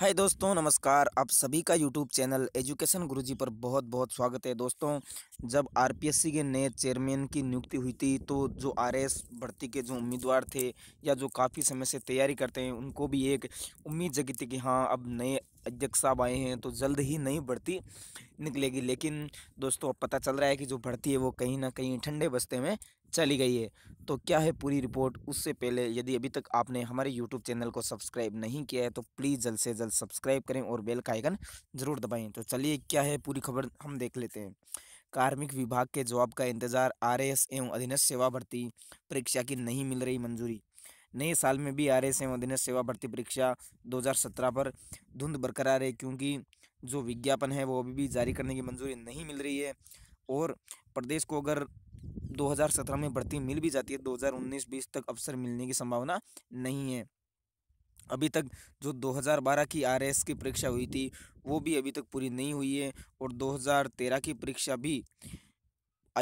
हाय दोस्तों नमस्कार आप सभी का यूट्यूब चैनल एजुकेशन गुरुजी पर बहुत बहुत स्वागत है दोस्तों जब आरपीएससी के नए चेयरमैन की नियुक्ति हुई थी तो जो आरएस भर्ती के जो उम्मीदवार थे या जो काफ़ी समय से तैयारी करते हैं उनको भी एक उम्मीद जगी थी कि हाँ अब नए अध्यक्ष साहब आए हैं तो जल्द ही नई भर्ती निकलेगी लेकिन दोस्तों अब पता चल रहा है कि जो भर्ती है वो कहीं ना कहीं ठंडे बस्ते में चली गई है तो क्या है पूरी रिपोर्ट उससे पहले यदि अभी तक आपने हमारे यूट्यूब चैनल को सब्सक्राइब नहीं किया है तो प्लीज़ जल्द से जल्द सब्सक्राइब करें और बेल का आइकन ज़रूर दबाएँ तो चलिए क्या है पूरी खबर हम देख लेते हैं कार्मिक विभाग के जवाब का इंतजार एस एवं अधीनस्थ सेवा भर्ती परीक्षा की नहीं मिल रही मंजूरी नए साल में भी आर एस एवं दिन सेवा भर्ती परीक्षा 2017 पर धुंध बरकरार है क्योंकि जो विज्ञापन है वो अभी भी जारी करने की मंजूरी नहीं मिल रही है और प्रदेश को अगर 2017 में भर्ती मिल भी जाती है 2019-20 तक अवसर मिलने की संभावना नहीं है अभी तक जो 2012 की आर की परीक्षा हुई थी वो भी अभी तक पूरी नहीं हुई है और 2013 की परीक्षा भी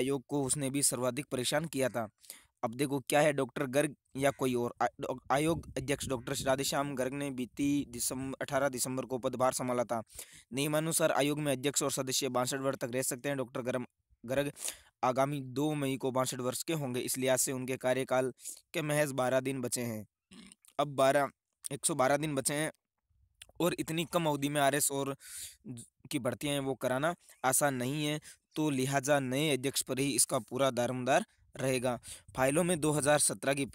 आयोग को उसने भी सर्वाधिक परेशान किया था अब देखो क्या है डॉक्टर गर्ग या कोई और आयोग अध्यक्ष डॉक्टर राधेश्याम गर्ग ने बीती दिसंबर अठारह दिसंबर को पदभार संभाला था नियमानुसार आयोग में अध्यक्ष और सदस्य बासठ वर्ष तक रह सकते हैं डॉक्टर गर्म गर्ग आगामी दो मई को बासठ वर्ष के होंगे इस लिहाज से उनके कार्यकाल के महज बारह दिन बचे हैं अब बारह एक सौ बारह दिन बचे हैं और इतनी कम अवधि में आरएस और की भर्तियाँ वो कराना आसान नहीं है तो लिहाजा नए अध्यक्ष पर ही इसका पूरा दारोमदार रहेगा फाइलों में 2017 की